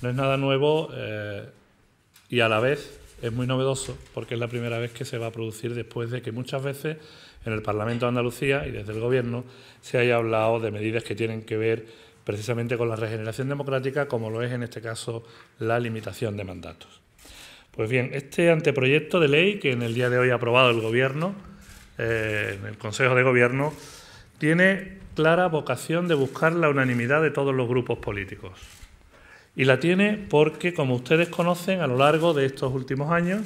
No es nada nuevo eh, y a la vez es muy novedoso porque es la primera vez que se va a producir después de que muchas veces en el Parlamento de Andalucía y desde el Gobierno se haya hablado de medidas que tienen que ver precisamente con la regeneración democrática, como lo es en este caso la limitación de mandatos. Pues bien, este anteproyecto de ley que en el día de hoy ha aprobado el Gobierno, eh, en el Consejo de Gobierno, tiene clara vocación de buscar la unanimidad de todos los grupos políticos. Y la tiene porque, como ustedes conocen, a lo largo de estos últimos años,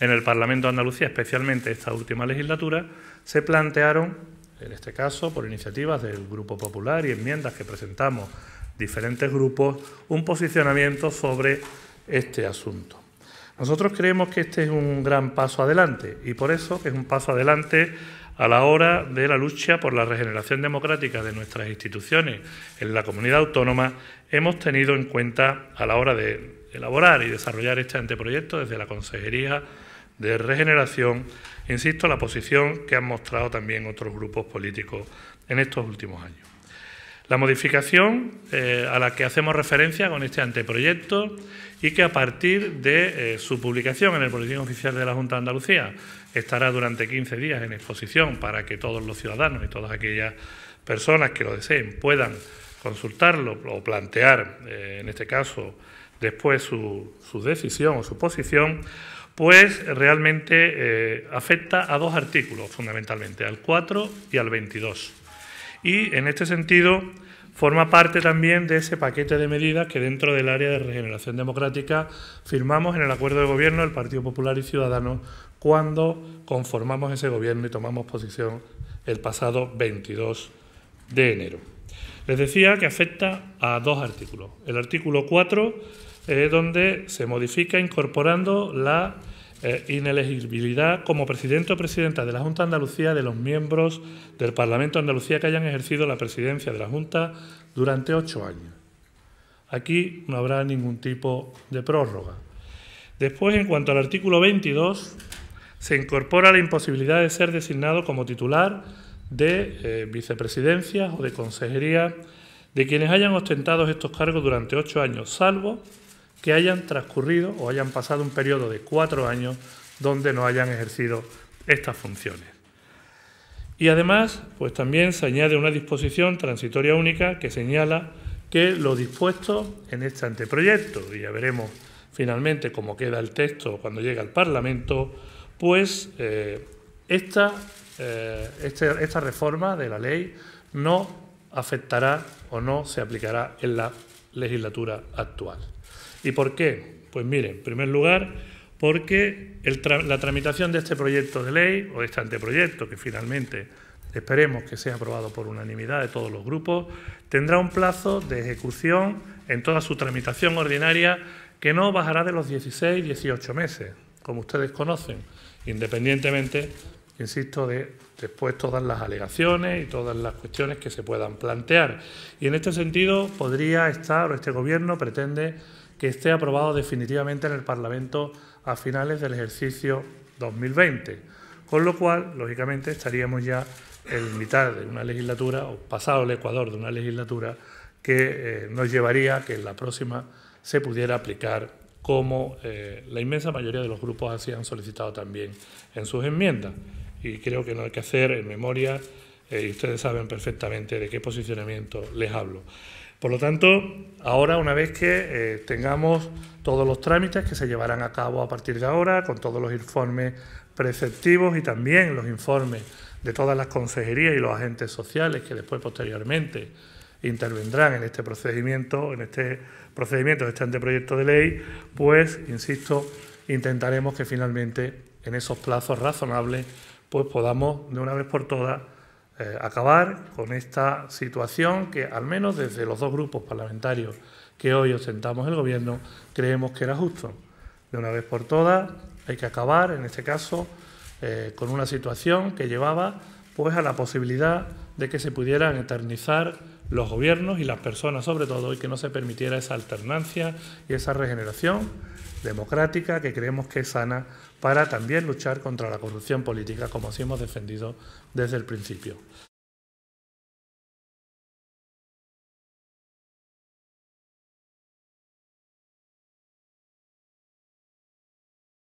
en el Parlamento de Andalucía, especialmente esta última legislatura, se plantearon, en este caso por iniciativas del Grupo Popular y enmiendas que presentamos diferentes grupos, un posicionamiento sobre este asunto. Nosotros creemos que este es un gran paso adelante y por eso que es un paso adelante a la hora de la lucha por la regeneración democrática de nuestras instituciones en la comunidad autónoma, hemos tenido en cuenta a la hora de elaborar y desarrollar este anteproyecto desde la Consejería de Regeneración, insisto, la posición que han mostrado también otros grupos políticos en estos últimos años. La modificación eh, a la que hacemos referencia con este anteproyecto y que a partir de eh, su publicación en el Boletín Oficial de la Junta de Andalucía estará durante 15 días en exposición para que todos los ciudadanos y todas aquellas personas que lo deseen puedan consultarlo o plantear, eh, en este caso, después su, decisión o su posición, pues realmente afecta a dos artículos fundamentalmente, al 4 y al 22. Y en este sentido forma parte también de ese paquete de medidas que dentro del área de regeneración democrática firmamos en el acuerdo de gobierno del Partido Popular y Ciudadanos cuando conformamos ese gobierno y tomamos posición el pasado 22 de enero. Les decía que afecta a dos artículos. El artículo 4, donde se modifica incorporando la e inelegibilidad como presidente o presidenta de la Junta de Andalucía de los miembros del Parlamento de Andalucía que hayan ejercido la presidencia de la Junta durante ocho años. Aquí no habrá ningún tipo de prórroga. Después, en cuanto al artículo 22, se incorpora la imposibilidad de ser designado como titular de eh, vicepresidencia vicepresidencias o de consejería de quienes hayan ostentado estos cargos durante ocho años, salvo que hayan transcurrido o hayan pasado un periodo de cuatro años donde no hayan ejercido estas funciones. Y además, pues también se añade una disposición transitoria única que señala que lo dispuesto en este anteproyecto, y ya veremos finalmente cómo queda el texto cuando llegue al Parlamento, pues eh, eh, este, esta reforma de la ley no afectará o no se aplicará en la legislatura actual. ¿Y por qué? Pues mire, en primer lugar, porque la tramitación de este proyecto de ley o de este anteproyecto, que finalmente esperemos que sea aprobado por unanimidad de todos los grupos, tendrá un plazo de ejecución en toda su tramitación ordinaria que no bajará de los 16, 18 meses, como ustedes conocen, independientemente, insisto, de después todas las alegaciones y todas las cuestiones que se puedan plantear. Y en este sentido podría estar, o este Gobierno pretende que esté aprobado definitivamente en el Parlamento a finales del ejercicio 2020. Con lo cual, lógicamente, estaríamos ya en mitad de una legislatura, o pasado el Ecuador de una legislatura, que eh, nos llevaría a que en la próxima se pudiera aplicar como eh, la inmensa mayoría de los grupos así han solicitado también en sus enmiendas. Y creo que no hay que hacer en memoria, eh, y ustedes saben perfectamente de qué posicionamiento les hablo. Por lo tanto, ahora una vez que eh, tengamos todos los trámites que se llevarán a cabo a partir de ahora, con todos los informes preceptivos y también los informes de todas las consejerías y los agentes sociales que después posteriormente intervendrán en este procedimiento, en este procedimiento de este anteproyecto de ley, pues, insisto, intentaremos que finalmente en esos plazos razonables pues podamos de una vez por todas eh, acabar con esta situación que, al menos desde los dos grupos parlamentarios que hoy ostentamos el Gobierno, creemos que era justo. De una vez por todas, hay que acabar, en este caso, eh, con una situación que llevaba pues, a la posibilidad de que se pudieran eternizar los gobiernos y las personas sobre todo, y que no se permitiera esa alternancia y esa regeneración democrática que creemos que es sana para también luchar contra la corrupción política, como sí hemos defendido desde el principio.